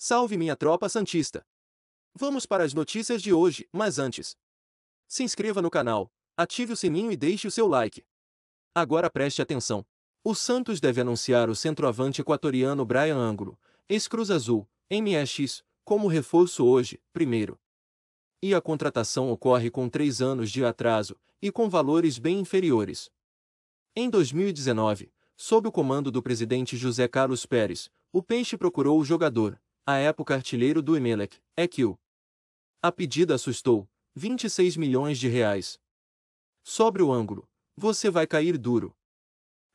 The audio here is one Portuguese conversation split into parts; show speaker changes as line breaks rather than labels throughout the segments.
Salve minha tropa santista! Vamos para as notícias de hoje, mas antes. Se inscreva no canal, ative o sininho e deixe o seu like. Agora preste atenção. O Santos deve anunciar o centroavante equatoriano Brian Angulo, ex-Cruz Azul, MSX, como reforço hoje, primeiro. E a contratação ocorre com três anos de atraso e com valores bem inferiores. Em 2019, sob o comando do presidente José Carlos Pérez, o Peixe procurou o jogador, à época artilheiro do Emelec, é que o A pedida assustou, 26 milhões de reais. Sobre o ângulo, você vai cair duro.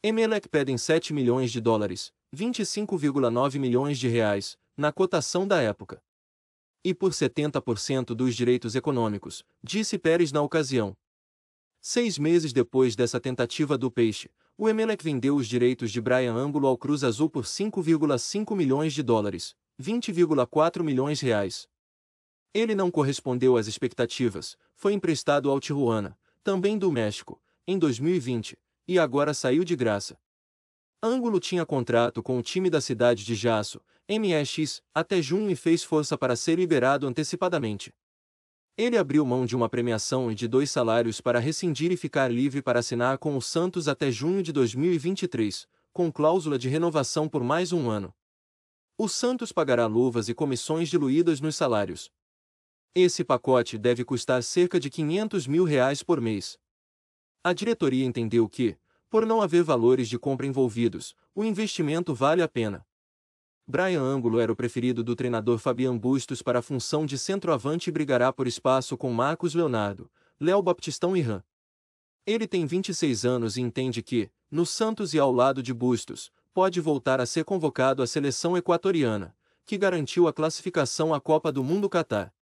Emelec pedem 7 milhões de dólares, 25,9 milhões de reais, na cotação da época. E por 70% dos direitos econômicos, disse Pérez na ocasião. Seis meses depois dessa tentativa do peixe, o Emelec vendeu os direitos de Brian Ângulo ao Cruz Azul por 5,5 milhões de dólares, 20,4 milhões reais. Ele não correspondeu às expectativas, foi emprestado ao Tijuana, também do México, em 2020, e agora saiu de graça. Ângulo tinha contrato com o time da cidade de Jaço, MEX, até junho e fez força para ser liberado antecipadamente. Ele abriu mão de uma premiação e de dois salários para rescindir e ficar livre para assinar com o Santos até junho de 2023, com cláusula de renovação por mais um ano o Santos pagará luvas e comissões diluídas nos salários. Esse pacote deve custar cerca de 500 mil reais por mês. A diretoria entendeu que, por não haver valores de compra envolvidos, o investimento vale a pena. Brian Ângulo era o preferido do treinador Fabian Bustos para a função de centroavante e brigará por espaço com Marcos Leonardo, Léo Baptistão e Ram. Ele tem 26 anos e entende que, no Santos e ao lado de Bustos, pode voltar a ser convocado à seleção equatoriana, que garantiu a classificação à Copa do Mundo Catar.